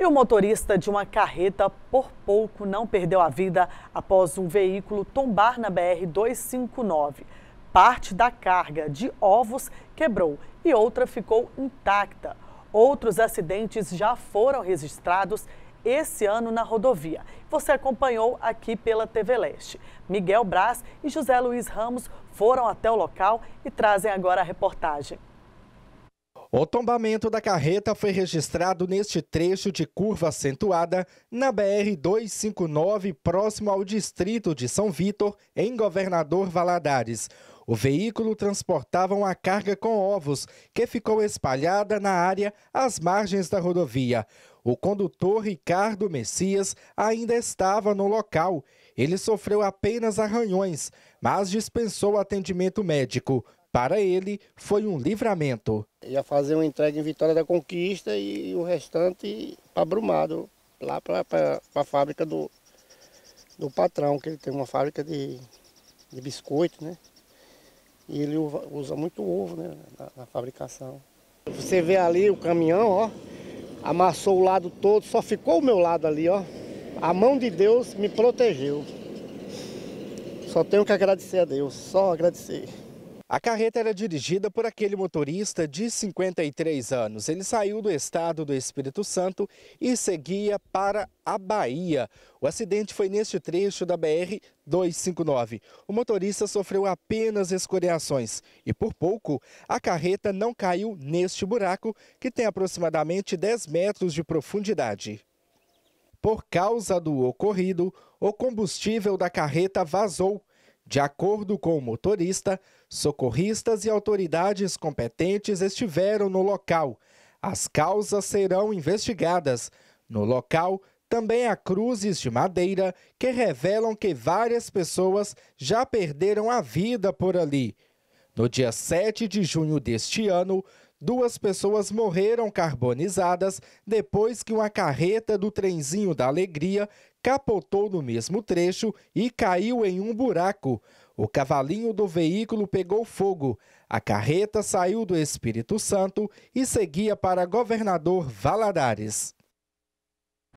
E o motorista de uma carreta por pouco não perdeu a vida após um veículo tombar na BR-259. Parte da carga de ovos quebrou e outra ficou intacta. Outros acidentes já foram registrados esse ano na rodovia. Você acompanhou aqui pela TV Leste. Miguel Braz e José Luiz Ramos foram até o local e trazem agora a reportagem. O tombamento da carreta foi registrado neste trecho de curva acentuada na BR-259, próximo ao distrito de São Vitor, em Governador Valadares. O veículo transportava uma carga com ovos, que ficou espalhada na área às margens da rodovia. O condutor Ricardo Messias ainda estava no local. Ele sofreu apenas arranhões, mas dispensou atendimento médico. Para ele, foi um livramento. Ia fazer uma entrega em Vitória da Conquista e o restante para Brumado, lá para a fábrica do, do patrão, que ele tem uma fábrica de, de biscoito, né? E ele usa muito ovo né, na, na fabricação. Você vê ali o caminhão, ó, amassou o lado todo, só ficou o meu lado ali, ó. A mão de Deus me protegeu. Só tenho que agradecer a Deus, só agradecer. A carreta era dirigida por aquele motorista de 53 anos. Ele saiu do estado do Espírito Santo e seguia para a Bahia. O acidente foi neste trecho da BR 259. O motorista sofreu apenas escoriações e, por pouco, a carreta não caiu neste buraco, que tem aproximadamente 10 metros de profundidade. Por causa do ocorrido, o combustível da carreta vazou de acordo com o motorista, socorristas e autoridades competentes estiveram no local. As causas serão investigadas. No local, também há cruzes de madeira que revelam que várias pessoas já perderam a vida por ali. No dia 7 de junho deste ano, Duas pessoas morreram carbonizadas depois que uma carreta do trenzinho da Alegria capotou no mesmo trecho e caiu em um buraco. O cavalinho do veículo pegou fogo. A carreta saiu do Espírito Santo e seguia para Governador Valadares.